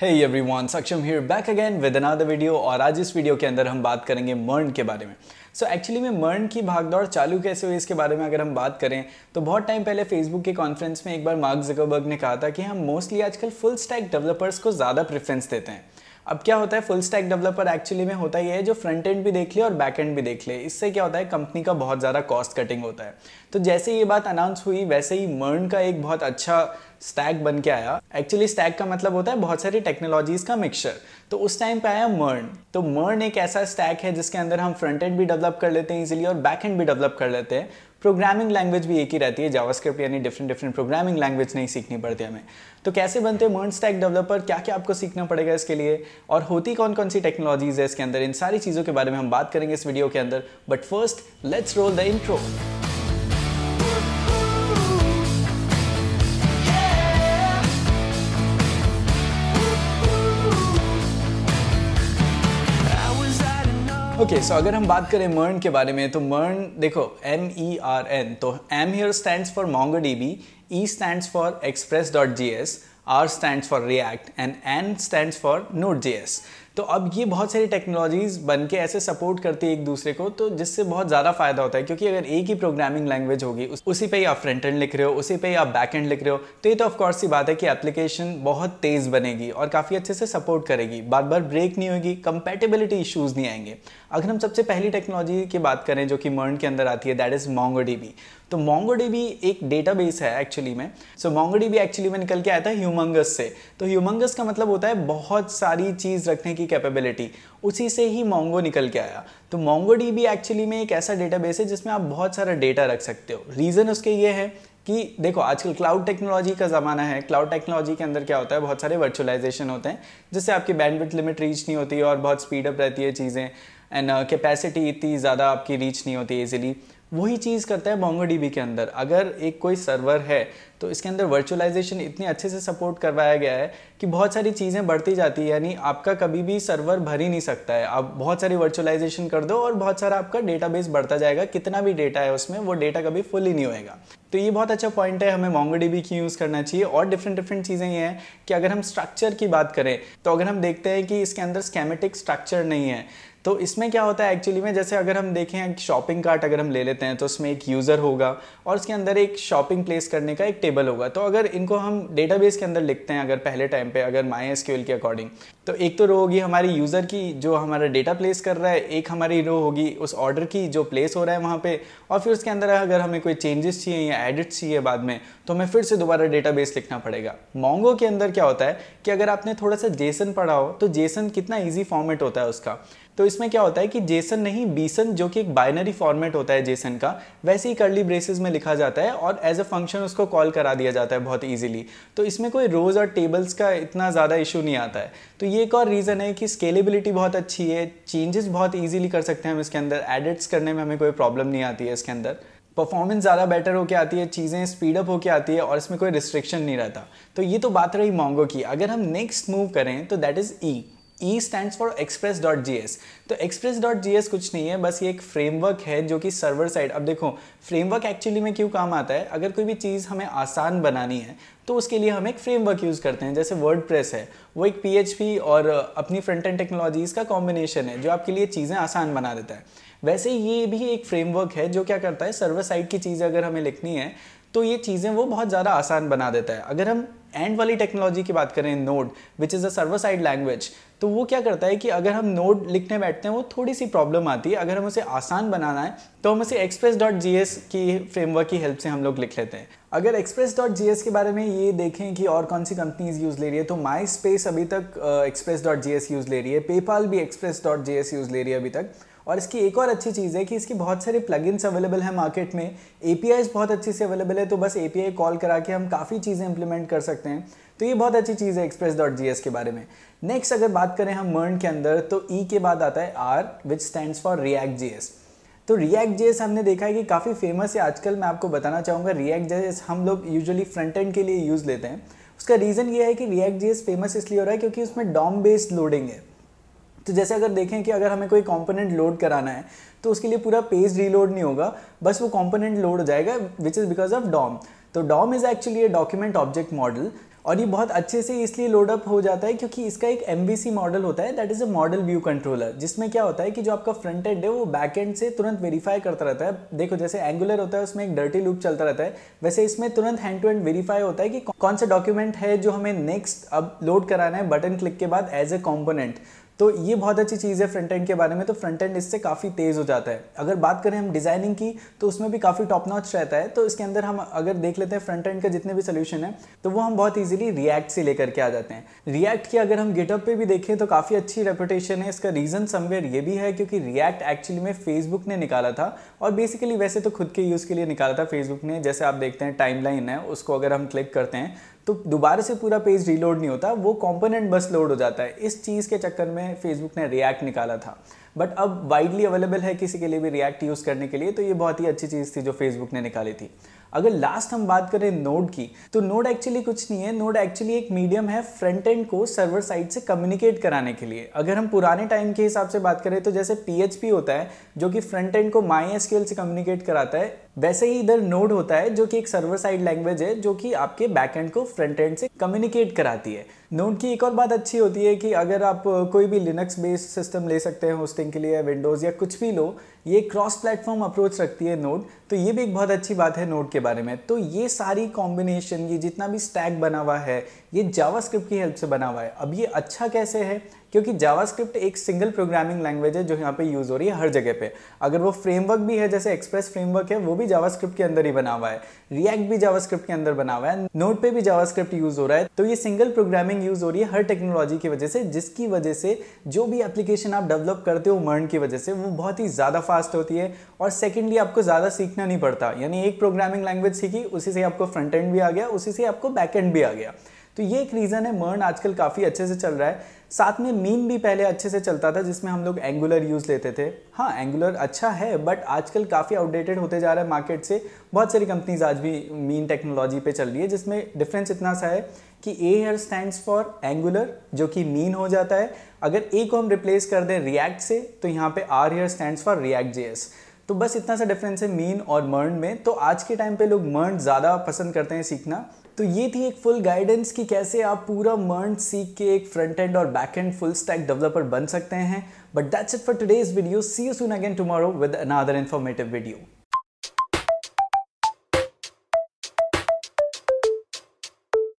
Hey everyone, Saksham here back again with another video और आज इस वीडियो के अंदर हम बात करेंगे मर्न के बारे में सो so एक्चुअली में मर्न की भागदौड़ चालू कैसे हुई इसके बारे में अगर हम बात करें तो बहुत टाइम पहले फेसबुक के कॉन्फ्रेंस में एक बार मार्क जकरबर्ग ने कहा था कि हम मोस्टली आजकल फुल स्टैक डेवलपर्स को ज़्यादा प्रेफरेंस देते हैं अब क्या होता है फुल स्टैक डेवलपर एक्चुअली में होता ही है जो फ्रंट एंड भी देख ले और बैक एंड भी देख ले इससे क्या होता है कंपनी का बहुत ज़्यादा कॉस्ट कटिंग होता है तो जैसे ये बात अनाउंस हुई वैसे ही मर्न का एक बहुत अच्छा स्टैक बन के आया एक्चुअली स्टैक का मतलब होता है बहुत सारी टेक्नोलॉजीज का मिक्सचर तो उस टाइम पे आया मर्न तो मर्न एक ऐसा स्टैक है जिसके अंदर हम फ्रंट एंड भी डेवलप कर लेते हैं इजिली और बैक एंड भी डेवलप कर लेते हैं प्रोग्रामिंग लैंग्वेज भी एक ही रहती है जावास्क्रिप्ट यानी डिफरेंट डिफरेंट प्रोग्रामिंग लैंग्वेज नहीं सीखनी पड़ती हमें तो कैसे बनते हैं मर्न स्टैक डेवलपर क्या क्या आपको सीखना पड़ेगा इसके लिए और होती कौन कौन सी टेक्नोलॉजीज है इसके अंदर इन सारी चीज़ों के बारे में हम बात करेंगे इस वीडियो के अंदर but first let's roll the intro okay so अगर हम बात करें मर्न के बारे में तो मर्न देखो एम ई आर एन तो M here stand for Mongo D B E stand for Express dot J S for React and N stand for Node J S तो अब ये बहुत सारी टेक्नोलॉजीज बन के ऐसे सपोर्ट करती है एक दूसरे को तो जिससे बहुत ज़्यादा फायदा होता है क्योंकि अगर एक ही प्रोग्रामिंग लैंग्वेज होगी उस, उसी पे ही आप फ्रंट एंड लिख रहे हो उसी पे ही आप बैक एंड लिख रहे हो तो ये तो ऑफकोर्स ही बात है कि एप्लीकेशन बहुत तेज़ बनेगी और काफ़ी अच्छे से सपोर्ट करेगी बार बार ब्रेक नहीं होगी कंपेटेबिलिटी इशूज़ नहीं आएंगे अगर हम सबसे पहली टेक्नोलॉजी की बात करें जो कि मर्न के अंदर आती है दैट इज़ मोंगो तो मोंगो एक डेटाबेस है एक्चुअली में सो मोंगो एक्चुअली में निकल के आया था ह्यूमंगस से तो ह्यूमंगस का मतलब होता है बहुत सारी चीज़ रखने की कैपेबिलिटी उसी से ही मोंगो निकल के आया तो मोंगो एक्चुअली में एक ऐसा डेटाबेस है जिसमें आप बहुत सारा डेटा रख सकते हो रीज़न उसके ये है कि देखो आजकल क्लाउड टेक्नोलॉजी का ज़माना है क्लाउड टेक्नोलॉजी के अंदर क्या होता है बहुत सारे वर्चुअलाइजेशन होते हैं जिससे आपकी बैंडविथ लिमिट रीच नहीं होती और बहुत स्पीडअप रहती है चीज़ें एंड कैपेसिटी uh, इतनी ज़्यादा आपकी रीच नहीं होती ईजिली वही चीज़ करता है डीबी के अंदर अगर एक कोई सर्वर है तो इसके अंदर वर्चुअलाइजेशन इतने अच्छे से सपोर्ट करवाया गया है कि बहुत सारी चीज़ें बढ़ती जाती है यानी आपका कभी भी सर्वर भर ही नहीं सकता है आप बहुत सारी वर्चुअलाइजेशन कर दो और बहुत सारा आपका डेटाबेस बढ़ता जाएगा कितना भी डेटा है उसमें वो डेटा कभी फुल ही नहीं होएगा तो ये बहुत अच्छा पॉइंट है हमें डीबी क्यों यूज़ करना चाहिए और डिफरेंट डिफरेंट चीज़ें ये हैं कि अगर हम स्ट्रक्चर की बात करें तो अगर हम देखते हैं कि इसके अंदर स्केमेटिक स्ट्रक्चर नहीं है तो इसमें क्या होता है एक्चुअली में जैसे अगर हम देखें एक शॉपिंग कार्ट अगर हम ले लेते हैं तो उसमें एक यूज़र होगा और उसके अंदर एक शॉपिंग प्लेस करने का एक टेबल होगा तो अगर इनको हम डेटाबेस के अंदर लिखते हैं अगर पहले टाइम पे अगर माई एस के अकॉर्डिंग तो एक तो रो होगी हमारी यूज़र की जो हमारा डेटा प्लेस कर रहा है एक हमारी रो होगी उस ऑर्डर की जो प्लेस हो रहा है वहाँ पर और फिर उसके अंदर अगर हमें कोई चेंजेस चाहिए या एडिट्स चाहिए बाद में तो हमें फिर से दोबारा डेटाबेस लिखना पड़ेगा मोंगो के अंदर क्या होता है कि अगर आपने थोड़ा सा जेसन पढ़ा हो तो जेसन कितना ईजी फॉर्मेट होता है उसका तो इसमें क्या होता है कि जेसन नहीं बीसन जो कि एक बाइनरी फॉर्मेट होता है जेसन का वैसे ही करली ब्रेसेस में लिखा जाता है और एज अ फंक्शन उसको कॉल करा दिया जाता है बहुत ईजिली तो इसमें कोई रोज़ और टेबल्स का इतना ज़्यादा इशू नहीं आता है तो ये एक और रीज़न है कि स्केलेबिलिटी बहुत अच्छी है चेंजेस बहुत ईजिली कर सकते हैं हम इसके अंदर एडिट्स करने में हमें कोई प्रॉब्लम नहीं आती है इसके अंदर परफॉर्मेंस ज़्यादा बेटर होकर आती है चीज़ें स्पीड अप होकर आती है और इसमें कोई रिस्ट्रिक्शन नहीं रहता तो ये तो बात रही मोंगो की अगर हम नेक्स्ट मूव करें तो that is E e. E stands for Express dot J S तो एक्सप्रेस डॉट जी एस कुछ नहीं है बस ये एक फ्रेमवर्क है जो कि सर्वर साइड अब देखो फ्रेमवर्क एक्चुअली में क्यों काम आता है अगर कोई भी चीज़ हमें आसान बनानी है तो उसके लिए हम एक फ्रेमवर्क यूज़ करते हैं जैसे वर्ड प्रेस है वो एक पी और अपनी फ्रंट एंड टेक्नोलॉजीज़ का कॉम्बिनेशन है जो आपके लिए चीज़ें आसान बना देता है वैसे ये भी एक फ्रेमवर्क है जो क्या करता है सर्वर साइड की चीज़ अगर हमें लिखनी है तो ये चीज़ें वो बहुत ज़्यादा आसान बना देता है अगर हम एंड वाली टेक्नोलॉजी की बात करें Node which is a server side language तो वो क्या करता है कि अगर हम नोड लिखने बैठते हैं वो थोड़ी सी प्रॉब्लम आती है अगर हम उसे आसान बनाना है तो हम उसे एक्सप्रेस डॉट जी एस की फ्रेमवर्क की हेल्प से हम लोग लिख लेते हैं अगर एक्सप्रेस डॉट जी एस के बारे में ये देखें कि और कौन सी कंपनीज यूज़ ले रही है तो माई स्पेस अभी तक Express dot J S use ले रही है पेपाल भी Express dot J S use ले रही है अभी तक और इसकी एक और अच्छी चीज़ है कि इसकी बहुत सारे प्लगइन्स अवेलेबल हैं मार्केट में ए बहुत अच्छे से अवेलेबल है तो बस ए कॉल करा के हम काफ़ी चीज़ें इंप्लीमेंट कर सकते हैं तो ये बहुत अच्छी चीज़ है एक्सप्रेस डॉट जी के बारे में नेक्स्ट अगर बात करें हम मर्न के अंदर तो ई e के बाद आता है R which stand for React जी तो रिएक्ट जेएस हमने देखा है कि काफ़ी फेमस है आजकल मैं आपको बताना चाहूँगा रिएक्ट जेस हम लोग यूजुअली फ्रंट एंड के लिए यूज़ लेते हैं उसका रीज़न ये है कि रिएक्ट जेएस फेमस इसलिए हो रहा है क्योंकि उसमें डॉम बेस्ड लोडिंग है तो जैसे अगर देखें कि अगर हमें कोई कंपोनेंट लोड कराना है तो उसके लिए पूरा पेज रीलोड नहीं होगा बस वो कंपोनेंट लोड हो जाएगा which is because of DOM तो DOM is actually a document object model और ये बहुत अच्छे से इसलिए लोडअप हो जाता है क्योंकि इसका एक एम मॉडल होता है that is a model view controller जिसमें क्या होता है कि जो आपका फ्रंट एंड है वो बैक एंड से तुरंत वेरीफाई करता रहता है देखो जैसे एंगुलर होता है उसमें एक डर्टी लूप चलता रहता है वैसे इसमें तुरंत हैंड टू हैंड वेरीफाई होता है कि कौन सा डॉक्यूमेंट है जो हमें नेक्स्ट अब लोड कराना है बटन क्लिक के बाद एज ए कॉम्पोनेंट तो ये बहुत अच्छी चीज़ है फ्रंट एंड के बारे में तो फ्रंट एंड इससे काफ़ी तेज़ हो जाता है अगर बात करें हम डिज़ाइनिंग की तो उसमें भी काफ़ी टॉप नॉच रहता है तो इसके अंदर हम अगर देख लेते हैं फ्रंट एंड का जितने भी सोल्यूशन है तो वो हम बहुत ईजिली रिएक्ट से लेकर के आ जाते हैं रिएक्ट की अगर हम गेटअप पर भी देखें तो काफ़ी अच्छी रेपुटेशन है इसका रीज़न समवेयर ये भी है क्योंकि रिएक्ट एक्चुअली में फेसबुक ने निकाला था और बेसिकली वैसे तो खुद के यूज़ के लिए निकाला था फेसबुक ने जैसे आप देखते हैं टाइम है उसको अगर हम क्लिक करते हैं तो दोबारा से पूरा पेज रीलोड नहीं होता वो कॉम्पोनेंट बस लोड हो जाता है इस चीज़ के चक्कर में फेसबुक ने रिएक्ट निकाला था बट अब वाइडली अवेलेबल है किसी के लिए भी रिएक्ट यूज़ करने के लिए तो ये बहुत ही अच्छी चीज़ थी जो फेसबुक ने निकाली थी अगर लास्ट हम बात करें नोड की तो नोड एक्चुअली कुछ नहीं है नोड एक्चुअली एक मीडियम है फ्रंट एंड को सर्वर साइड से कम्युनिकेट कराने के लिए अगर हम पुराने टाइम के हिसाब से बात करें तो जैसे पी होता है जो कि फ्रंट एंड को माई से कम्युनिकेट कराता है वैसे ही इधर नोड होता है जो कि एक सर्वर साइड लैंग्वेज है जो कि आपके एंड को फ्रंट एंड से कम्युनिकेट कराती है नोड की एक और बात अच्छी होती है कि अगर आप कोई भी लिनक्स बेस्ड सिस्टम ले सकते हैं होस्टिंग के लिए विंडोज़ या कुछ भी लो ये क्रॉस प्लेटफॉर्म अप्रोच रखती है नोड तो ये भी एक बहुत अच्छी बात है नोड के बारे में तो ये सारी कॉम्बिनेशन ये जितना भी स्टैक बना हुआ है ये जावास्क्रिप्ट की हेल्प से बना हुआ है अब ये अच्छा कैसे है क्योंकि जावास्क्रिप्ट एक सिंगल प्रोग्रामिंग लैंग्वेज है जो यहाँ पे यूज़ हो रही है हर जगह पे अगर वो फ्रेमवर्क भी है जैसे एक्सप्रेस फ्रेमवर्क है वो भी भी जावास्क्रिप्ट के अंदर ही बना हुआ है रिएक्ट भी जावास्क्रिप्ट के अंदर बना हुआ है नोट पे भी जावास्क्रिप्ट यूज हो रहा है तो ये सिंगल प्रोग्रामिंग यूज हो रही है हर टेक्नोलॉजी की वजह से जिसकी वजह से जो भी एप्लीकेशन आप डेवलप करते हो मर्न की वजह से वो बहुत ही ज़्यादा फास्ट होती है और सेकेंडली आपको ज़्यादा सीखना नहीं पड़ता यानी एक प्रोग्रामिंग लैंग्वेज सीखी उसी से आपको फ्रंट एंड भी आ गया उसी से आपको बैक एंड भी आ गया तो ये एक रीज़न है मर्न आजकल काफ़ी अच्छे से चल रहा है साथ में मीन भी पहले अच्छे से चलता था जिसमें हम लोग एंगुलर यूज़ लेते थे हाँ एंगुलर अच्छा है बट आजकल काफ़ी आउटडेटेड होते जा रहा है मार्केट से बहुत सारी कंपनीज आज भी मीन टेक्नोलॉजी पे चल रही है जिसमें डिफरेंस इतना सा है कि A here stand for Angular जो कि मीन हो जाता है अगर ए को हम रिप्लेस कर दें रिएक्ट से तो यहाँ पे R here stand for React J तो बस इतना सा डिफरेंस है मीन और मर्न में तो आज के टाइम पे लोग मर्न ज़्यादा पसंद करते हैं सीखना तो ये थी एक फुल गाइडेंस कि कैसे आप पूरा मर्न सीख के एक फ्रंट एंड और back end full stack developer बन सकते हैं but that's it for today's video see you soon again tomorrow with another informative video